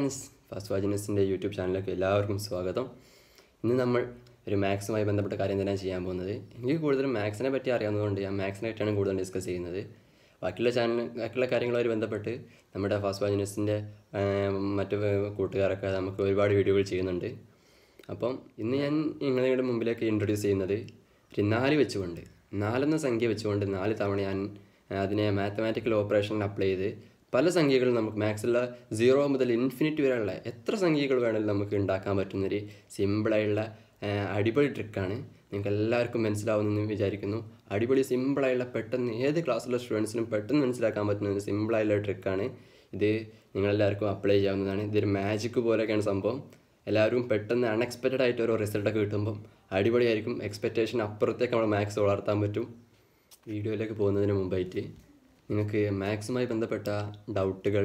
Friends fast വാജിനസിൻ്റെ YouTube ചാനലിലേക്ക് എല്ലാവർക്കും സ്വാഗതം ഇന്ന് നമ്മൾ ഒരു മാത്സുമായി ബന്ധപ്പെട്ട കാര്യം തന്നെയാണ് ചെയ്യാൻ പോകുന്നത് എനിക്ക് കൂടുതലും മാത്സിനെ പറ്റി അറിയാവുന്നതുകൊണ്ട് ഞാൻ മാത്സിനെ പറ്റിയാണ് കൂടുതൽ ഡിസ്കസ് ചെയ്യുന്നത് ബാക്കിയുള്ള ചാനൽ ബാക്കിയുള്ള കാര്യങ്ങളുമായി ബന്ധപ്പെട്ട് നമ്മുടെ ഫാസ്റ്റ് വാജിനസിൻ്റെ മറ്റ് കൂട്ടുകാരൊക്കെ നമുക്ക് ഒരുപാട് വീഡിയോകൾ ചെയ്യുന്നുണ്ട് അപ്പം ഇന്ന് ഞാൻ നിങ്ങളുടെ മുമ്പിലേക്ക് ഇൻട്രൊഡ്യൂസ് ചെയ്യുന്നത് ഒരു നാല് വെച്ചുകൊണ്ട് നാലെന്ന സംഖ്യ വെച്ചുകൊണ്ട് നാല് തവണ ഞാൻ അതിനെ മാത്തമാറ്റിക്കൽ ഓപ്പറേഷനിൽ അപ്ലൈ ചെയ്ത് പല സംഖ്യകൾ നമുക്ക് മാത്സിലുള്ള സീറോ മുതൽ ഇൻഫിനിറ്റി വരെയുള്ള എത്ര സംഖ്യകൾ വേണമെങ്കിലും നമുക്ക് ഉണ്ടാക്കാൻ പറ്റുന്നൊരു സിമ്പിളായുള്ള അടിപൊളി ട്രിക്കാണ് നിങ്ങൾക്ക് എല്ലാവർക്കും മനസ്സിലാവുമെന്ന് വിചാരിക്കുന്നു അടിപൊളി സിമ്പിളായുള്ള പെട്ടെന്ന് ഏത് ക്ലാസ്സിലുള്ള സ്റ്റുഡൻസിനും പെട്ടെന്ന് മനസ്സിലാക്കാൻ പറ്റുന്ന ഒരു സിമ്പിളായുള്ള ട്രിക്കാണ് ഇത് നിങ്ങളെല്ലാവർക്കും അപ്ലൈ ചെയ്യാവുന്നതാണ് ഇതൊരു മാജിക്ക് പോലെയൊക്കെയാണ് സംഭവം എല്ലാവരും പെട്ടെന്ന് അൺഎക്സ്പെക്റ്റഡ് ആയിട്ട് ഓരോ റിസൾട്ടൊക്കെ കിട്ടുമ്പം അടിപൊളിയായിരിക്കും എക്സ്പെക്റ്റേഷൻ അപ്പുറത്തേക്ക് നമ്മൾ മാത്സ് വളർത്താൻ പറ്റും വീഡിയോയിലേക്ക് പോകുന്നതിന് മുമ്പായിട്ട് നിങ്ങൾക്ക് മാക്സുമായി ബന്ധപ്പെട്ട ഡൗട്ടുകൾ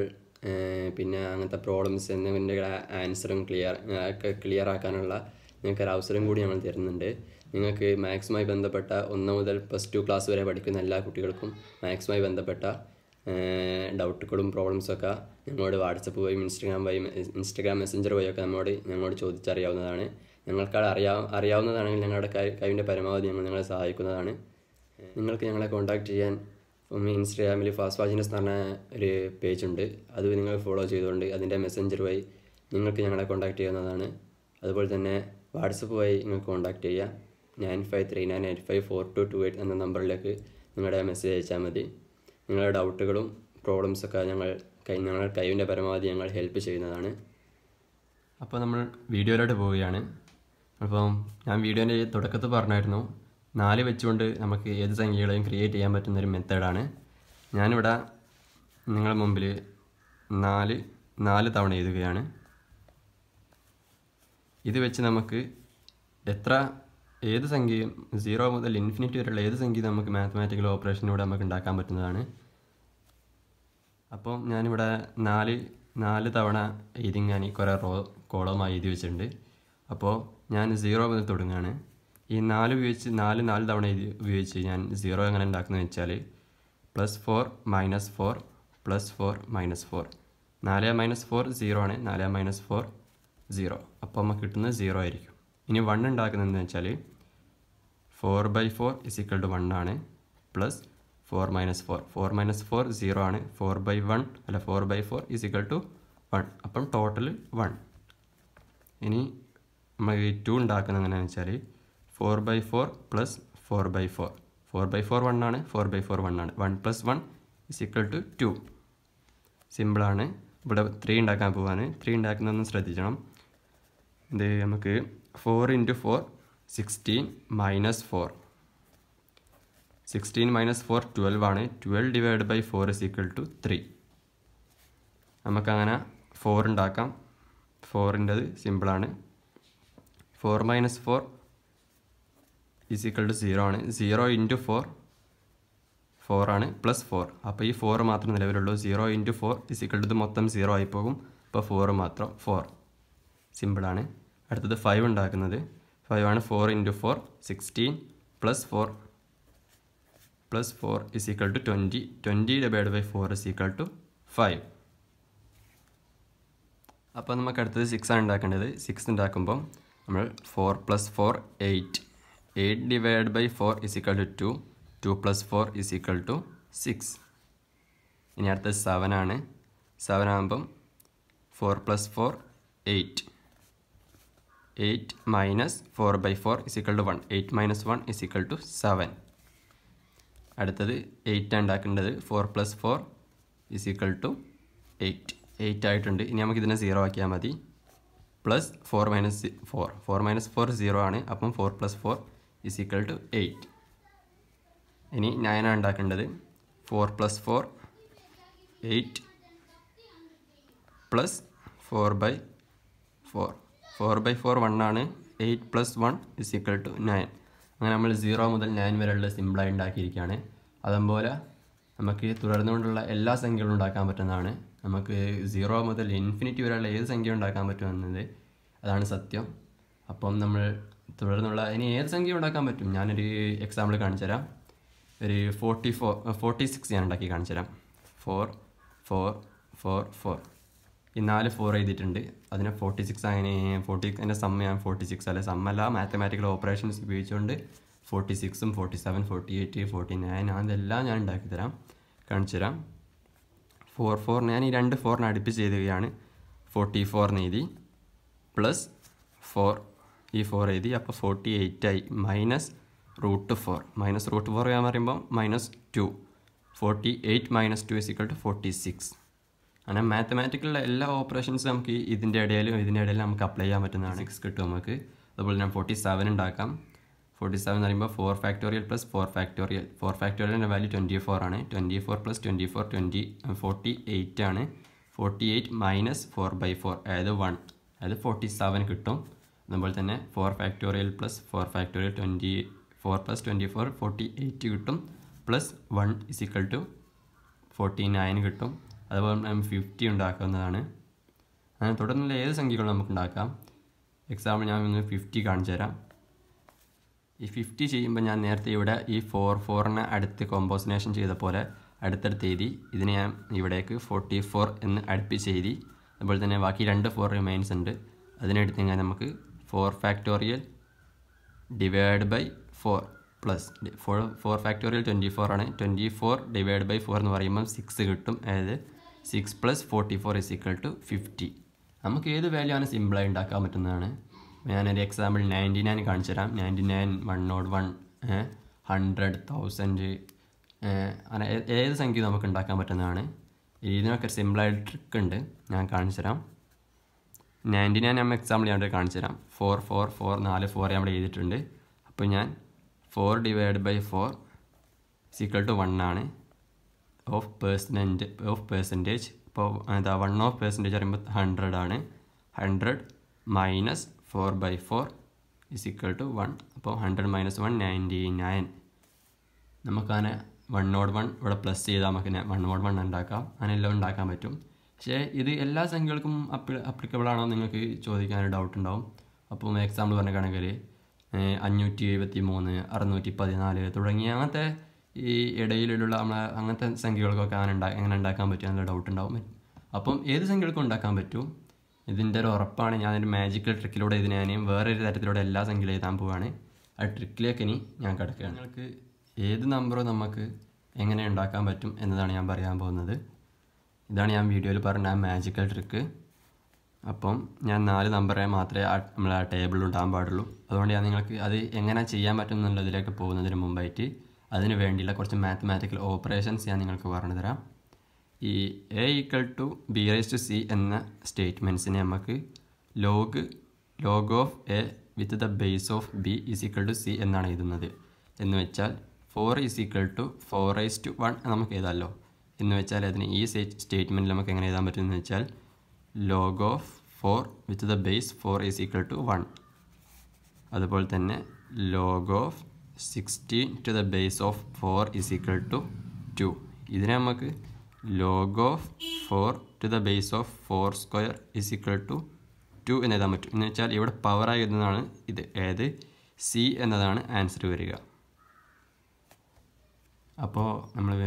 പിന്നെ അങ്ങനത്തെ പ്രോബ്ലംസ് എന്നിവൻ്റെ ആൻസറും ക്ലിയർ ഒക്കെ ക്ലിയർ ആക്കാനുള്ള നിങ്ങൾക്കൊരു അവസരം കൂടി നമ്മൾ തരുന്നുണ്ട് നിങ്ങൾക്ക് മാത്സുമായി ബന്ധപ്പെട്ട ഒന്ന് മുതൽ പ്ലസ് ടു ക്ലാസ് വരെ പഠിക്കുന്ന എല്ലാ കുട്ടികൾക്കും മാത്സുമായി ബന്ധപ്പെട്ട ഡൗട്ടുകളും പ്രോബ്ലംസൊക്കെ ഞങ്ങളോട് വാട്സപ്പ് വഴിയും ഇൻസ്റ്റഗ്രാം വഴിയും ഇൻസ്റ്റഗ്രാം മെസ്സഞ്ചർ വഴിയൊക്കെ നമ്മോട് ഞങ്ങളോട് ചോദിച്ചറിയാവുന്നതാണ് ഞങ്ങൾക്കത് അറിയാ അറിയാവുന്നതാണെങ്കിൽ ഞങ്ങളുടെ കഴിവിൻ്റെ പരമാവധി ഞങ്ങൾ നിങ്ങളെ സഹായിക്കുന്നതാണ് നിങ്ങൾക്ക് ഞങ്ങളെ കോൺടാക്ട് ചെയ്യാൻ ഇൻസ്റ്റഗ്രാമിൽ ഫാസ്റ്റ് വാച്ചിനസ് എന്ന് പറഞ്ഞ ഒരു ഉണ്ട് അത് നിങ്ങൾ ഫോളോ ചെയ്തുകൊണ്ട് അതിൻ്റെ മെസ്സഞ്ചർ വഴി നിങ്ങൾക്ക് ഞങ്ങളെ കോൺടാക്റ്റ് ചെയ്യുന്നതാണ് അതുപോലെ തന്നെ വാട്സപ്പ് വഴി നിങ്ങൾക്ക് കോൺടാക്റ്റ് ചെയ്യാം nine five three nine eight five four two two eight എന്ന നമ്പറിലേക്ക് നിങ്ങളുടെ മെസ്സേജ് അയച്ചാൽ മതി നിങ്ങളുടെ ഡൗട്ടുകളും പ്രോബ്ലംസൊക്കെ ഞങ്ങൾ കൈ ഞങ്ങളുടെ കഴിവിൻ്റെ പരമാവധി ഞങ്ങൾ ഹെൽപ്പ് ചെയ്യുന്നതാണ് അപ്പോൾ നമ്മൾ വീഡിയോയിലോട്ട് പോവുകയാണ് അപ്പം ഞാൻ വീഡിയോൻ്റെ തുടക്കത്തിൽ പറഞ്ഞായിരുന്നു നാല് വെച്ചുകൊണ്ട് നമുക്ക് ഏത് സംഖ്യകളെയും ക്രിയേറ്റ് ചെയ്യാൻ പറ്റുന്ന ഒരു മെത്തേഡാണ് ഞാനിവിടെ നിങ്ങളുടെ മുമ്പിൽ നാല് നാല് തവണ എഴുതുകയാണ് ഇത് വെച്ച് നമുക്ക് എത്ര ഏത് സംഖ്യയും സീറോ മുതൽ ഇൻഫിനിറ്റി വരെയുള്ള ഏത് സംഖ്യ നമുക്ക് മാത്തമാറ്റിക്കൽ ഓപ്പറേഷനിലൂടെ നമുക്ക് ഉണ്ടാക്കാൻ പറ്റുന്നതാണ് അപ്പം ഞാനിവിടെ നാല് നാല് തവണ എഴുതിങ്ങാനി കുറേ റോ കോളമായി എഴുതി വെച്ചിട്ടുണ്ട് അപ്പോൾ ഞാൻ സീറോ മുതൽ തുടങ്ങുകയാണ് ഈ നാല് ഉപയോഗിച്ച് നാല് നാല് തവണ ഉപയോഗിച്ച് ഞാൻ സീറോ എങ്ങനെ ഉണ്ടാക്കുന്നത് വെച്ചാൽ plus four minus four plus four minus four നാല് മൈനസ് ഫോർ സീറോ ആണ് നാല് മൈനസ് ഫോർ സീറോ അപ്പോൾ നമുക്ക് കിട്ടുന്നത് സീറോ ആയിരിക്കും ഇനി വൺ എന്ന് വെച്ചാൽ four by four is equal to one ആണ് plus four minus four four minus four zero ആണ് ഫോർ ബൈ വൺ അല്ല four by four is equal to one അപ്പം ടോട്ടൽ വൺ ഇനി നമ്മൾ ടു ഉണ്ടാക്കുന്നത് എങ്ങനെയാണെന്ന് വെച്ചാൽ four by four plus four by four four by four one ആണ് four by four one ആണ് one plus one is equal to two സിമ്പിളാണ് ഇവിടെ ത്രീ ഉണ്ടാക്കാൻ പോവാണ് ത്രീ ഉണ്ടാക്കുന്നതൊന്നും ശ്രദ്ധിക്കണം ഇത് നമുക്ക് four into four sixteen minus four sixteen minus four twelve ആണ് twelve divide by four is equal to three നമുക്കങ്ങനെ ഫോർ ഉണ്ടാക്കാം ഫോറിൻ്റെത് സിമ്പിളാണ് four minus four is equal to zero ആണ് സീറോ ഇൻറ്റു ഫോർ ഫോർ ആണ് പ്ലസ് ഫോർ അപ്പോൾ ഈ four മാത്രം നിലവിലുള്ളൂ zero into four is equal to മൊത്തം സീറോ ആയിപ്പോകും അപ്പോൾ ഫോർ മാത്രം ഫോർ സിമ്പിളാണ് അടുത്തത് ഫൈവ് ഉണ്ടാക്കുന്നത് ഫൈവ് ആണ് four into four sixteen plus four plus four is equal to twenty twenty divide by four is equal to five അപ്പോൾ നമുക്ക് അടുത്തത് സിക്സ് ആണ് ഉണ്ടാക്കേണ്ടത് സിക്സ് ഉണ്ടാക്കുമ്പം നമ്മൾ four plus four eight 8 divided by 4 is equal to 2. 2 plus 4 is equal 6. ഇനി അടുത്ത seven ആണ് സെവൻ ആകുമ്പം four plus four eight eight minus four by four is to one eight minus one is to seven അടുത്തത് eight ഉണ്ടാക്കേണ്ടത് four plus four is to eight eight ആയിട്ടുണ്ട് ഇനി നമുക്ക് ഇതിനെ സീറോ ആക്കിയാൽ മതി plus four minus four four minus four zero ആണ് അപ്പം four plus four is equal to eight ഇനി നയനാണ് ഉണ്ടാക്കേണ്ടത് four plus four eight plus four by four four by four വണ്ണാണ് eight plus one is equal to nine അങ്ങനെ നമ്മൾ zero മുതൽ nine വരെയുള്ള സിമ്പിളായി ഉണ്ടാക്കിയിരിക്കുകയാണ് അതുപോലെ നമുക്ക് തുടർന്നുകൊണ്ടുള്ള എല്ലാ സംഖ്യകളും ഉണ്ടാക്കാൻ പറ്റുന്നതാണ് നമുക്ക് സീറോ മുതൽ ഇൻഫിനിറ്റി വരെയുള്ള ഏത് സംഖ്യ ഉണ്ടാക്കാൻ പറ്റുമെന്നത് അതാണ് സത്യം അപ്പം നമ്മൾ തുടർന്നുള്ള ഇനി ഏത് സംഖ്യ ഉണ്ടാക്കാൻ പറ്റും ഞാനൊരു എക്സാമ്പിൾ കാണിച്ചു തരാം ഒരു ഫോർട്ടി ഫോർ ഫോർട്ടി സിക്സ് ഞാൻ ഉണ്ടാക്കി കാണിച്ചു തരാം ഫോർ ഫോർ ഫോർ ഫോർ ഈ നാല് ഫോർ എഴുതിയിട്ടുണ്ട് അതിനെ ഫോർട്ടി സിക്സ് അങ്ങനെ ഫോർട്ടി എൻ്റെ സമ്മ ഫോർട്ടി സിക്സ് അല്ലെ സമ്മല്ല മാത്തമാറ്റിക്കൽ ഓപ്പറേഷൻസ് ഉപയോഗിച്ചുകൊണ്ട് ഫോർട്ടി സിക്സും forty seven forty eight forty nine അതെല്ലാം ഞാൻ ഉണ്ടാക്കി തരാം കാണിച്ചു തരാം ഫോർ ഫോർ ഞാൻ ഈ രണ്ട് ഫോറിനെ അടുപ്പിച്ച് എഴുതുകയാണ് ഫോർട്ടി ഫോർ എഴുതി പ്ലസ് ഫോർ ഈ ഫോർ എഴുതി അപ്പോൾ ഫോർട്ടി എയ്റ്റ് ആയി minus root four minus root four എന്ന് പറയുമ്പോൾ minus two forty eight minus two is is equal to forty six അങ്ങനെ മാത്തമാറ്റിക്കലുള്ള എല്ലാ ഓപ്പറേഷൻസും നമുക്ക് ഇതിൻ്റെ ഇടയിലും ഇതിൻ്റെ ഇടയിലും നമുക്ക് അപ്ലൈ ചെയ്യാൻ പറ്റുന്നതാണ് സിക്സ് കിട്ടും നമുക്ക് അതുപോലെ തന്നെ ഫോർട്ടി സെവൻ ഉണ്ടാക്കാം ഫോർട്ടി സെവൻ എന്ന് പറയുമ്പോൾ four factorial plus four factorial four ഫാക്ടോറിയലിൻ്റെ വാല്യൂ ട്വൻറ്റി ഫോർ ആണ് twenty four plus twenty four twenty forty eight ആണ് forty eight minus four by four അതായത് വൺ അതായത് ഫോർട്ടി സെവൻ കിട്ടും അതുപോലെ തന്നെ four factorial plus four factorial twenty four plus twenty four forty eight കിട്ടും plus one is equal to forty nine കിട്ടും അതുപോലെ നമുക്ക് ഫിഫ്റ്റി ഉണ്ടാക്കുന്നതാണ് അങ്ങനെ തുടർന്നുള്ള ഏത് സംഖ്യകളും നമുക്ക് ഉണ്ടാക്കാം എക്സാമ്പിൾ ഞാൻ ഒന്ന് ഫിഫ്റ്റി കാണിച്ചു തരാം ഈ ഫിഫ്റ്റി ചെയ്യുമ്പോൾ ഞാൻ നേരത്തെ ഇവിടെ ഈ ഫോർ ഫോറിന് അടുത്ത് കോമ്പോസിനേഷൻ ചെയ്ത പോലെ അടുത്തടുത്ത് തീയതി ഇതിനെ ഞാൻ ഇവിടേക്ക് ഫോർട്ടി ഫോർ എന്ന് അടുപ്പിച്ച് എഴുതി അതുപോലെ തന്നെ ബാക്കി രണ്ട് ഫോർ റിമൈൻസ് ഉണ്ട് അതിനെടുത്ത് കഴിഞ്ഞാൽ നമുക്ക് four factorial divide by four plus four four factorial twenty four ആണ് twenty four divide by four എന്ന് പറയുമ്പോൾ സിക്സ് കിട്ടും അതായത് six plus forty four is equal to fifty നമുക്ക് ഏത് വാല്യൂ ആണ് സിമ്പിളായി ഉണ്ടാക്കാൻ പറ്റുന്നതാണ് ഞാനൊരു എക്സാമ്പിൾ നയൻറ്റി നയൻ കാണിച്ചു തരാം ninety nine one nought one hundred thousand അങ്ങനെ ഏത് സംഖ്യ നമുക്ക് ഉണ്ടാക്കാൻ പറ്റുന്നതാണ് ഇതിനൊക്കെ സിമ്പിളായ ട്രിക്ക് ഉണ്ട് ഞാൻ കാണിച്ചു തരാം നയൻറ്റി നയൻ നമ്മൾ എക്സാമ്പിൾ ഞാൻ കാണിച്ചു തരാം ഫോർ ഫോർ ഫോർ നാല് ഫോർ നമ്മൾ എഴുതിയിട്ടുണ്ട് അപ്പോൾ ഞാൻ four divide by four is equal to one ആണ് ഓഫ് പേഴ്സൻറ്റ് ഓഫ് പേഴ്സൻറ്റേജ് ഇപ്പോൾ എന്താ വൺ ഓഫ് പേഴ്സൻറ്റേജ് പറയുമ്പോൾ ഹൺഡ്രഡ് ആണ് hundred minus four by four is equal to one അപ്പോൾ hundred minus one ninety nine നമുക്കങ്ങനെ വൺ നോട്ട് വൺ ഇവിടെ plus ചെയ്താൽ നമുക്ക് വൺ നോട്ട് വൺ ഉണ്ടാക്കാം അങ്ങനെ എല്ലാം ഉണ്ടാക്കാൻ പറ്റും പക്ഷേ ഇത് എല്ലാ സംഖ്യകൾക്കും അപ്ലി അപ്ലിക്കബിൾ ആണോ നിങ്ങൾക്ക് ചോദിക്കാൻ ഡൗട്ട് ഉണ്ടാവും അപ്പം എക്സാമ്പിൾ പറഞ്ഞ കണക്കിൽ അഞ്ഞൂറ്റി എഴുപത്തി മൂന്ന് അറുന്നൂറ്റി പതിനാല് തുടങ്ങിയ അങ്ങനത്തെ ഈ ഇടയിലുള്ള നമ്മളെ അങ്ങനത്തെ സംഖ്യകൾക്കൊക്കെ അങ്ങനെ ഉണ്ടാ എങ്ങനെ ഉണ്ടാക്കാൻ പറ്റും എന്നുള്ള ഡൗട്ട് ഉണ്ടാവും അപ്പം ഏത് സംഖ്യകൾക്കും ഉണ്ടാക്കാൻ പറ്റും ഇതിൻ്റെ ഒരു ഉറപ്പാണ് ഞാനൊരു മാജിക്കൽ ട്രിക്കിലൂടെ ഇതിനെ ഞാൻ വേറൊരു തരത്തിലൂടെ എല്ലാ സംഖ്യയിൽ എഴുതാൻ പോവുകയാണ് ആ ട്രിക്കിലേക്ക് ഇനി ഞാൻ കിടക്കുക നിങ്ങൾക്ക് ഏത് നമ്പറും നമുക്ക് എങ്ങനെ ഉണ്ടാക്കാൻ പറ്റും എന്നതാണ് ഞാൻ പറയാൻ പോകുന്നത് ഇതാണ് ഞാൻ വീഡിയോയിൽ പറഞ്ഞ ആ മാജിക്കൽ ട്രിക്ക് അപ്പം ഞാൻ നാല് നമ്പറെ മാത്രമേ നമ്മൾ ആ ടേബിളിൽ ഉണ്ടാകാൻ പാടുള്ളൂ അതുകൊണ്ട് ഞാൻ നിങ്ങൾക്ക് അത് എങ്ങനെ ചെയ്യാൻ പറ്റും എന്നുള്ളതിലേക്ക് പോകുന്നതിന് മുമ്പായിട്ട് അതിന് വേണ്ടിയുള്ള കുറച്ച് മാത്തമാറ്റിക്കൽ ഓപ്പറേഷൻസ് ഞാൻ നിങ്ങൾക്ക് പറഞ്ഞു തരാം ഈ A equal to B raise to C എന്ന സ്റ്റേറ്റ്മെൻറ്റ്സിനെ നമുക്ക് log log of A with the base of B is equal to C എന്നാണ് എഴുതുന്നത് എന്ന് വെച്ചാൽ four is equal to four raise to one നമുക്ക് എഴുതാമല്ലോ എന്ന് വെച്ചാൽ അതിന് ഈ സ്റ്റേറ്റ്മെൻറ്റിൽ നമുക്ക് എങ്ങനെ എഴുതാൻ പറ്റുമെന്ന് വെച്ചാൽ log of four with the base four is equal to one അതുപോലെ തന്നെ log of sixteen to the base of four is equal to two ഇതിനെ നമുക്ക് log of four to the base of four square is equal to two എന്ന് എഴുതാൻ പറ്റും എന്ന് വെച്ചാൽ ഇവിടെ പവറായി എഴുതുന്നതാണ് ഇത് അതായത് സി എന്നതാണ് ആൻസർ വരിക അപ്പോൾ നമ്മൾ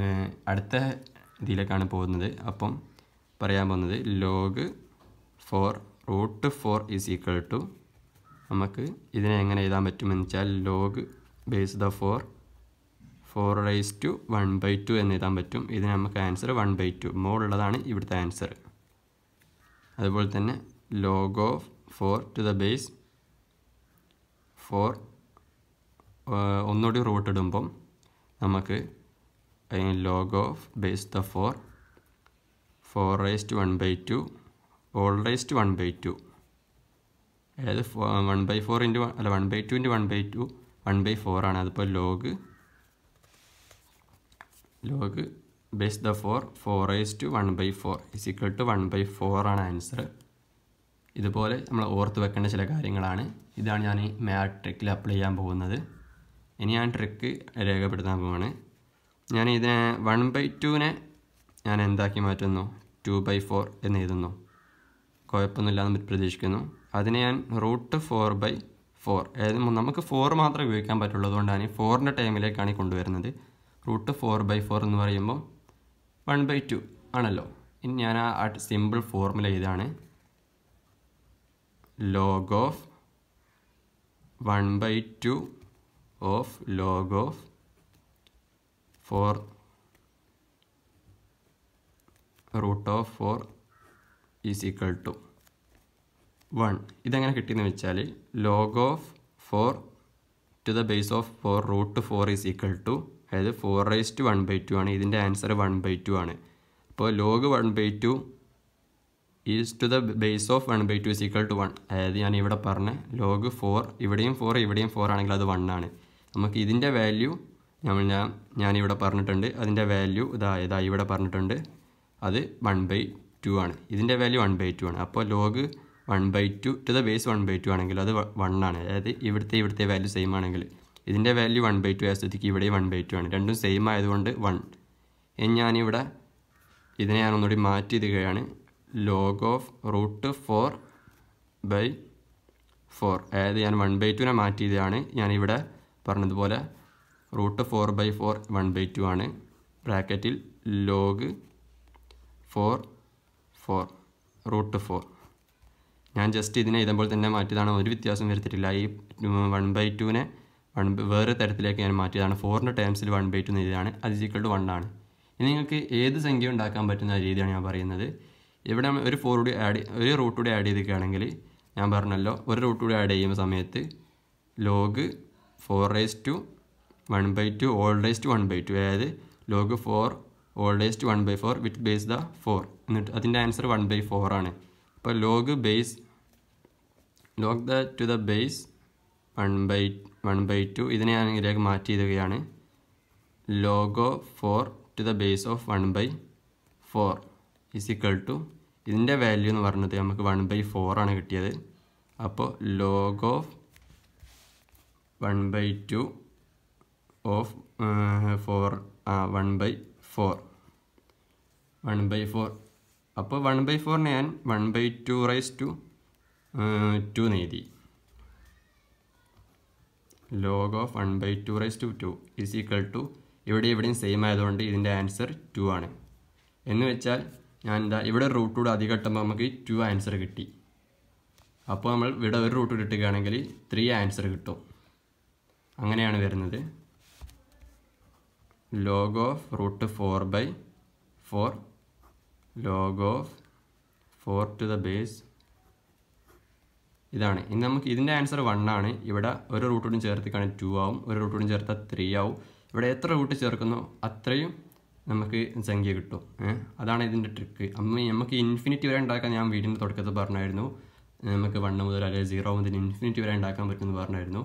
അടുത്ത ഇതിലേക്കാണ് പോകുന്നത് അപ്പം പറയാൻ പോകുന്നത് log four root four is equal to നമുക്ക് ഇതിനെ എങ്ങനെ എഴുതാൻ പറ്റുമെന്ന് വെച്ചാൽ log base the four four raise to one by two എന്ന് എഴുതാൻ പറ്റും ഇതിന് നമുക്ക് ആൻസർ വൺ ബൈ ടു മോളുള്ളതാണ് ഇവിടുത്തെ ആൻസർ അതുപോലെ തന്നെ log of four to the base four ഒന്നുകൂടി റൂട്ട് ഇടുമ്പം നമുക്ക് in log of base the 4 4 raised to 1 by 2 all raised to 1 by 2 അതായത് വൺ ബൈ ഫോർ ഇൻറ്റു അല്ല one by two into one by two one by four ആണ് അതിപ്പോൾ log log base the four four is to one by four is equal to one by four ആണ് answer ഇതുപോലെ നമ്മൾ ഓർത്ത് വെക്കേണ്ട ചില കാര്യങ്ങളാണ് ഇതാണ് ഞാൻ ഈ മാ ട്രിക്കിൽ അപ്ലൈ ചെയ്യാൻ പോകുന്നത് ഇനി ഞാൻ ട്രിക്ക് രേഖപ്പെടുത്താൻ പോവാണ് ഞാൻ ഇതിനെ വൺ ബൈ ടുവിനെ ഞാൻ എന്താക്കി മാറ്റുന്നു ടു ബൈ ഫോർ എന്ന് എഴുതുന്നു കുഴപ്പമൊന്നുമില്ല നമ്മൾ പ്രതീക്ഷിക്കുന്നു അതിനെ ഞാൻ റൂട്ട് ഫോർ ബൈ ഫോർ എഴുതുമ്പോൾ നമുക്ക് ഫോർ മാത്രമേ ഉപയോഗിക്കാൻ പറ്റുള്ളൂ അതുകൊണ്ടാണ് ഈ ഫോറിൻ്റെ ടൈമിലേക്കാണ് കൊണ്ടുവരുന്നത് റൂട്ട് ഫോർ ബൈ ഫോർ എന്ന് പറയുമ്പോൾ വൺ ബൈ ടു ആണല്ലോ ഇനി ഞാൻ ആ സിമ്പിൾ ഫോർമുല ഇതാണ് log of one by two of log of four root of four is equal to one ഇതെങ്ങനെ കിട്ടിയെന്ന് വെച്ചാൽ log of four to the base of four root four is equal to അതായത് four raise to one by two ആണ് ഇതിൻ്റെ answer one by two ആണ് അപ്പോൾ log one by two is to the base of one by two is equal to one അതായത് ഞാൻ ഇവിടെ പറഞ്ഞ log four ഇവിടെയും ഫോർ ഇവിടെയും ഫോർ ആണെങ്കിൽ അത് വൺ ആണ് നമുക്ക് ഇതിൻ്റെ വാല്യൂ നമ്മൾ ഞാൻ ഞാനിവിടെ പറഞ്ഞിട്ടുണ്ട് അതിൻ്റെ വാല്യൂ ഇതാ ഇതാ ഇവിടെ പറഞ്ഞിട്ടുണ്ട് അത് വൺ ബൈ ടു ആണ് ഇതിൻ്റെ വാല്യൂ വൺ ബൈ ടു ആണ് അപ്പോൾ log one by two to the base one by two ആണെങ്കിൽ അത് വൺ ആണ് അതായത് ഇവിടുത്തെ ഇവിടുത്തെ വാല്യൂ സെയിം ആണെങ്കിൽ ഇതിൻ്റെ വാല്യൂ വൺ ബൈ ടു ആയ സ്ഥിതിക്ക് ഇവിടെ വൺ ബൈ ടു ആണ് രണ്ടും സെയിം ആയതുകൊണ്ട് വൺ ഇനി ഞാനിവിടെ ഇതിനെ ഞാൻ ഒന്നുകൂടി മാറ്റി ഇടുകയാണ് log of root four by four അതായത് ഞാൻ വൺ ബൈ ടുവിനെ മാറ്റിയതാണ് ഞാനിവിടെ പറഞ്ഞതുപോലെ root four by four one by two ആണ് ബ്രാക്കറ്റിൽ log four four root four ഞാൻ ജസ്റ്റ് ഇതിനെ ഇതുമ്പോൾ തന്നെ മാറ്റിയതാണ് ഒരു വ്യത്യാസം വരുത്തിയിട്ടില്ല ഈ വൺ ബൈ ടുവിനെ വൺ വേറെ തരത്തിലേക്ക് ഞാൻ മാറ്റിയതാണ് ഫോറിൻ്റെ ടേംസിൽ വൺ ബൈ ടു എഴുതിയതാണ് അത് ഈക്വൽ ടു വൺ ആണ് ഇനി നിങ്ങൾക്ക് ഏത് സംഖ്യ ഉണ്ടാക്കാൻ പറ്റുന്ന രീതിയാണ് ഞാൻ പറയുന്നത് ഇവിടെ നമ്മൾ ഒരു ഫോർ കൂടി ആഡ് ഒരു റൂട്ട് കൂടി ആഡ് ചെയ്തിരിക്കുകയാണെങ്കിൽ ഞാൻ പറഞ്ഞല്ലോ ഒരു റൂട്ട് കൂടി ആഡ് ചെയ്യുന്ന സമയത്ത് log four raise to one by two oldest one by two അതായത് log four oldest one by four with base the four എന്നിട്ട് അതിൻ്റെ ആൻസർ വൺ ബൈ ഫോർ ആണ് അപ്പോൾ log base log the two the base one by one by two ഇതിനെ ഞാൻ ഇതിലേക്ക് മാറ്റി ഇടുകയാണ് log four to the base of one by four is equal to ഇതിൻ്റെ വാല്യൂ എന്ന് പറഞ്ഞത് നമുക്ക് വൺ ബൈ ഫോർ ആണ് കിട്ടിയത് അപ്പോൾ log one by two of four one by four one by four അപ്പോൾ വൺ ബൈ ഫോറിന് ഞാൻ one by two raise to two എഴുതി log of one by two raise to two is equal to ഇവിടെ ഇവിടെയും same ആയതുകൊണ്ട് ഇതിൻ്റെ answer to ആണ് എന്ന് വെച്ചാൽ ഞാൻ എന്താ ഇവിടെ റൂട്ട് കൂടെ അധികം കിട്ടുമ്പോൾ നമുക്ക് ടു ആൻസർ കിട്ടി അപ്പോൾ നമ്മൾ ഇവിടെ ഒരു റൂട്ട് കിട്ടുകയാണെങ്കിൽ ത്രീ ആൻസർ കിട്ടും അങ്ങനെയാണ് വരുന്നത് log of root 4 by 4 log of 4 to the base ഇതാണ് ഇനി നമുക്ക് ഇതിൻ്റെ ആൻസർ വൺ ആണ് ഇവിടെ ഒരു റൂട്ടോടും ചേർത്തിക്കാണെങ്കിൽ ടു ആവും ഒരു റൂട്ടോടും ചേർത്താൽ ത്രീ ആവും ഇവിടെ എത്ര റൂട്ട് ചേർക്കുന്നോ അത്രയും നമുക്ക് സംഖ്യ കിട്ടും അതാണ് ഇതിൻ്റെ ട്രിക്ക് അമ്മ നമുക്ക് ഇൻഫിനിറ്റി വരെ ഉണ്ടാക്കാൻ ഞാൻ വീടിൻ്റെ തുടക്കത്തിൽ പറഞ്ഞായിരുന്നു നമുക്ക് വണ്ണ് മുതൽ അല്ലെങ്കിൽ സീറോ മുതൽ ഇൻഫിനിറ്റി വരെ ഉണ്ടാക്കാൻ പറ്റുമെന്ന് പറഞ്ഞായിരുന്നു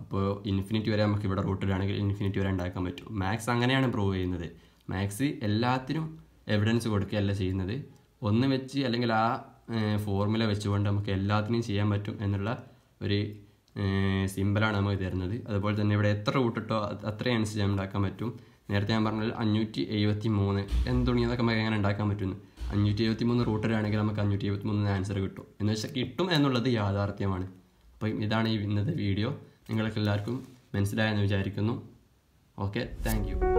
അപ്പോൾ ഇൻഫിനിറ്റി വരെ നമുക്ക് ഇവിടെ റൂട്ട് വരാണെങ്കിൽ ഇൻഫിനിറ്റി വരെ ഉണ്ടാക്കാൻ പറ്റും മാത്സ് അങ്ങനെയാണ് പ്രൂവ് ചെയ്യുന്നത് മാത്സ് എല്ലാത്തിനും എവിഡൻസ് കൊടുക്കുകയല്ല ചെയ്യുന്നത് ഒന്ന് വെച്ച് അല്ലെങ്കിൽ ആ ഫോർമുല വെച്ചുകൊണ്ട് നമുക്ക് എല്ലാത്തിനും ചെയ്യാൻ പറ്റും എന്നുള്ള ഒരു സിമ്പിളാണ് നമുക്ക് തരുന്നത് അതുപോലെ തന്നെ ഇവിടെ എത്ര റൂട്ടിട്ടോ അത്രയും അനുസരിച്ച് ഉണ്ടാക്കാൻ പറ്റും നേരത്തെ ഞാൻ പറഞ്ഞത് അഞ്ഞൂറ്റി എഴുപത്തി മൂന്ന് എന്ത് തുടങ്ങിയതൊക്കെ നമുക്ക് എങ്ങനെ ഉണ്ടാക്കാൻ പറ്റുന്നു അഞ്ഞൂറ്റി എഴുപത്തി മൂന്ന് റൂട്ടിലാണെങ്കിൽ നമുക്ക് അഞ്ഞൂറ്റി എഴുപത്തി മൂന്ന് ആൻസർ കിട്ടും എന്ന് വെച്ചാൽ കിട്ടും എന്നുള്ളത് യാഥാർത്ഥ്യമാണ് അപ്പം ഇതാണ് ഈ ഇന്നത്തെ വീഡിയോ നിങ്ങൾക്ക് എല്ലാവർക്കും മനസ്സിലായെന്ന് വിചാരിക്കുന്നു ഓക്കെ താങ്ക്